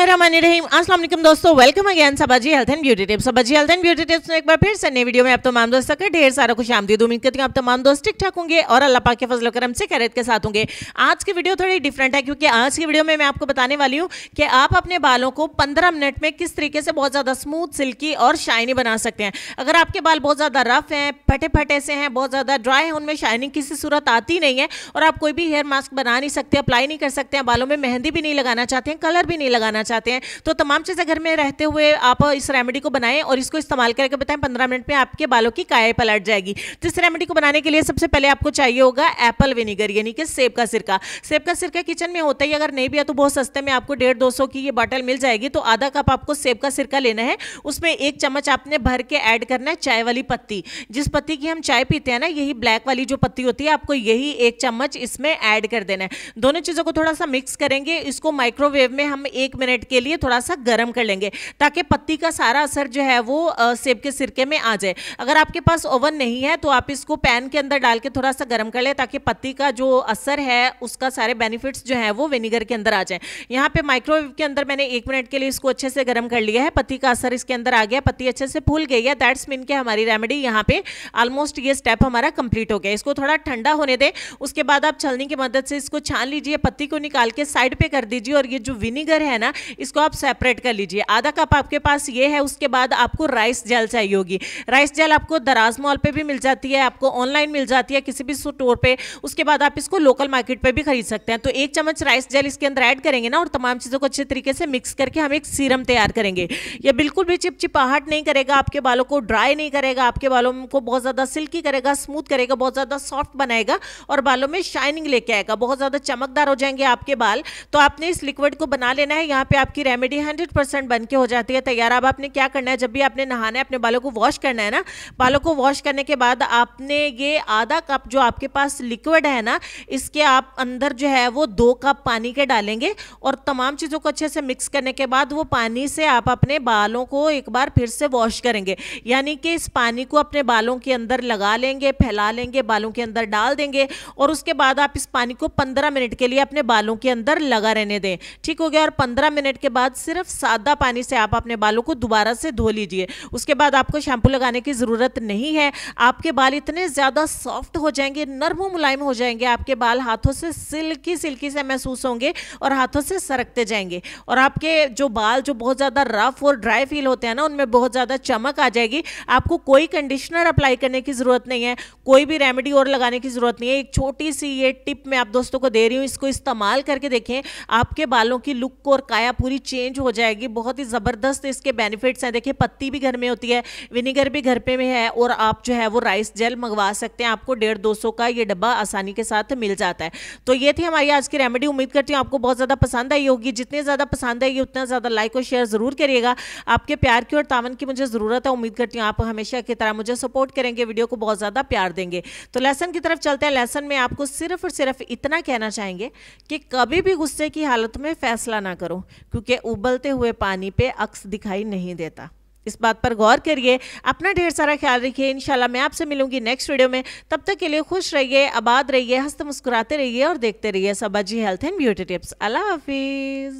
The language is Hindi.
अस्सलाम दोस्तों welcome again Sabaji health and beauty tips Sabaji health and beauty tips में एक बार फिर से नए वीडियो में आप तमाम दोस्तों का ढेर सारा खुश आमदीद उम्मीद करती हूँ आप तमाम दोस्त ठीक ठाक होंगे और अल्लाह पाक के फजल करम से खैरत के साथ होंगे आज की वीडियो थोड़ी डिफरेंट है क्योंकि आज की वीडियो में मैं आपको बताने वाली हूँ कि आप अपने बालों को पंद्रह मिनट में किस तरीके से बहुत ज़्यादा स्मूथ सिल्की और शाइनी बना सकते हैं अगर आपके बाल बहुत ज़्यादा रफ हैं फटे फटे से हैं बहुत ज़्यादा ड्राई हैं उनमें शाइनिंग किसी सूरत आती नहीं है और आप कोई भी हेयर मास्क बना नहीं सकते अप्लाई नहीं कर सकते हैं बालों में मेहंदी भी नहीं लगाना चाहते हैं कलर भी नहीं लगाना चाहते हैं तो तमाम चीज़ें घर में रहते हुए आप इस रेमेडी को बनाएं और इसको इस्तेमाल करके बताएं पंद्रह मिनट में आपके बालों की काय पलट जाएगी तो इस रेमेडी को बनाने के लिए सबसे पहले आपको चाहिए होगा एप्पल विनीगर यानी कि सेब का सिरका सेब का सिरका किचन में होता ही अगर नहीं भी है तो बहुत सस्ते में आपको डेढ़ दो की ये बॉटल मिल जाएगी तो आधा कप आपको सेब का सिरका लेना है उसमें एक चम्मच आपने भर के ऐड करना है चाय वाली पत्ती जिस पत्ती की हम चाय पीते हैं ना यही ब्लैक वाली जो पत्ती होती है आपको यही एक चम्मच इसमें ऐड कर देना है दोनों चीज़ों को थोड़ा सा मिक्स करेंगे इसको माइक्रोवेव में हम एक मिनट मिनट के लिए थोड़ा सा गर्म कर लेंगे ताकि पत्ती का सारा असर जो है वो सेब के सिरके में आ जाए अगर आपके पास ओवन नहीं है तो आप इसको पैन के अंदर डाल के थोड़ा सा गर्म कर लें ताकि पत्ती का जो असर है उसका सारे बेनिफिट्स जो है वो विनीगर के अंदर आ जाए यहाँ पे माइक्रोवेव के अंदर मैंने एक मिनट के लिए इसको अच्छे से गर्म कर लिया है पत्ती का असर इसके अंदर आ गया पत्ती अच्छे से फूल गई है दैट्स मीन के हमारी रेमेडी यहाँ पे ऑलमोस्ट ये स्टेप हमारा कंप्लीट हो गया इसको थोड़ा ठंडा होने दें उसके बाद आप छलनी की मदद से इसको छान लीजिए पत्ती को निकाल के साइड पे कर दीजिए और ये जो विनीगर है ना इसको आप सेपरेट कर लीजिए आधा कप आपके पास ये है उसके बाद आपको राइस जेल चाहिए होगी राइस जेल आपको दराज मॉल पर भी मिल जाती है आपको ऑनलाइन मिल जाती है किसी भी स्टोर पर उसके बाद आप इसको लोकल मार्केट पर भी खरीद सकते हैं तो एक चम्मच राइस जेल इसके अंदर ऐड करेंगे ना और तमाम चीज़ों को अच्छे तरीके से मिक्स करके हम एक सीरम तैयार करेंगे यह बिल्कुल भी चिपचिपाहट नहीं करेगा आपके बालों को ड्राई नहीं करेगा आपके बालों को बहुत ज़्यादा सिल्की करेगा स्मूथ करेगा बहुत ज़्यादा सॉफ्ट बनाएगा और बालों में शाइनिंग लेके आएगा बहुत ज़्यादा चमकदार हो जाएंगे आपके बाल तो आपने इस लिक्विड को बना लेना है यहाँ पे आपकी रेमेडी हंड्रेड परसेंट बन के हो जाती है तैयार अब आपने क्या करना है जब भी आपने नहाना है अपने बालों को वॉश करना है ना बालों को वॉश करने के बाद आपने ये आधा कप जो आपके पास लिक्विड है ना इसके आप अंदर जो है वो दो कप पानी के डालेंगे और तमाम चीज़ों को अच्छे से मिक्स करने के बाद वो पानी से आप अपने बालों को एक बार फिर से वॉश करेंगे यानी कि इस पानी को अपने बालों के अंदर लगा लेंगे फैला लेंगे बालों के अंदर डाल देंगे और उसके बाद आप इस पानी को पंद्रह मिनट के लिए अपने बालों के अंदर लगा रहने दें ठीक हो गया और पंद्रह मिनट के बाद सिर्फ सादा पानी से आप अपने बालों को दोबारा से धो लीजिए उसके बाद आपको शैम्पू लगाने की ज़रूरत नहीं है आपके बाल इतने ज़्यादा सॉफ्ट हो जाएंगे नर्म मुलायम हो जाएंगे आपके बाल हाथों से सिल्की सिल्की से महसूस होंगे और हाथों से सरकते जाएंगे और आपके जो बाल जो बहुत ज़्यादा रफ और ड्राई फील होते हैं ना उनमें बहुत ज़्यादा चमक आ जाएगी आपको कोई कंडीशनर अप्लाई करने की ज़रूरत नहीं है कोई भी रेमेडी और लगाने की ज़रूरत नहीं है एक छोटी सी ये टिप मैं आप दोस्तों को दे रही हूँ इसको इस्तेमाल करके देखें आपके बालों की लुक और काया काया पूरी चेंज हो जाएगी बहुत ही ज़बरदस्त इसके बेनिफिट्स हैं देखिए पत्ती भी घर में होती है विनीगर भी घर पे में है और आप जो है वो राइस जेल मंगवा सकते हैं आपको डेढ़ दो सौ का ये डब्बा आसानी के साथ मिल जाता है तो ये थी हमारी आज की रेमेडी उम्मीद करती हूँ आपको बहुत ज़्यादा पसंद आई होगी जितनी ज़्यादा पसंद आएगी उतना ज़्यादा लाइक और शेयर ज़रूर करिएगा आपके प्यार की और तावन की मुझे ज़रूरत है उम्मीद करती हूँ आप हमेशा की तरह मुझे सपोर्ट करेंगे वीडियो को बहुत ज़्यादा प्यार देंगे तो लेसन की तरफ चलते हैं लेसन में आपको सिर्फ और सिर्फ इतना कहना चाहेंगे कि कभी भी गुस्से की हालत में फैसला ना करो क्योंकि उबलते हुए पानी पे अक्स दिखाई नहीं देता इस बात पर गौर करिए अपना ढेर सारा ख्याल रखिए इंशाल्लाह मैं आपसे मिलूंगी नेक्स्ट वीडियो में तब तक के लिए खुश रहिए आबाद रहिए हंसते मुस्कुराते रहिए और देखते रहिए Sabaji health and beauty tips Allah हाफिज़